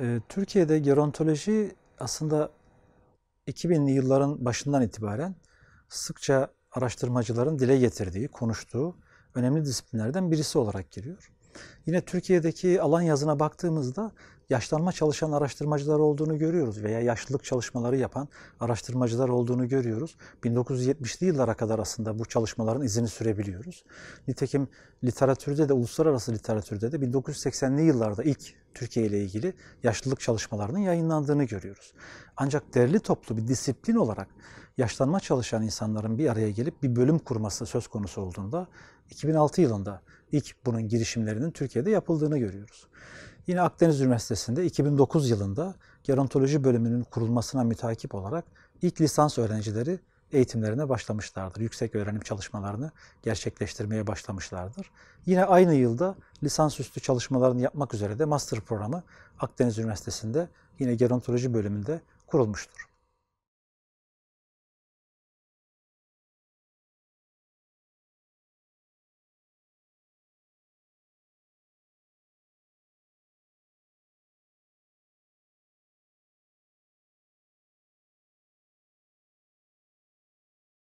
Ee, Türkiye'de gerontoloji aslında 2000'li yılların başından itibaren sıkça araştırmacıların dile getirdiği, konuştuğu önemli disiplinlerden birisi olarak giriyor. Yine Türkiye'deki alan yazına baktığımızda yaşlanma çalışan araştırmacılar olduğunu görüyoruz veya yaşlılık çalışmaları yapan araştırmacılar olduğunu görüyoruz. 1970'li yıllara kadar aslında bu çalışmaların izini sürebiliyoruz. Nitekim literatürde de uluslararası literatürde de 1980'li yıllarda ilk Türkiye ile ilgili yaşlılık çalışmalarının yayınlandığını görüyoruz. Ancak derli toplu bir disiplin olarak yaşlanma çalışan insanların bir araya gelip bir bölüm kurması söz konusu olduğunda 2006 yılında ilk bunun girişimlerinin Türkiye'de yapıldığını görüyoruz. Yine Akdeniz Üniversitesi'nde 2009 yılında gerontoloji bölümünün kurulmasına mütakip olarak ilk lisans öğrencileri eğitimlerine başlamışlardır. Yüksek öğrenim çalışmalarını gerçekleştirmeye başlamışlardır. Yine aynı yılda lisansüstü çalışmalarını yapmak üzere de master programı Akdeniz Üniversitesi'nde yine gerontoloji bölümünde kurulmuştur.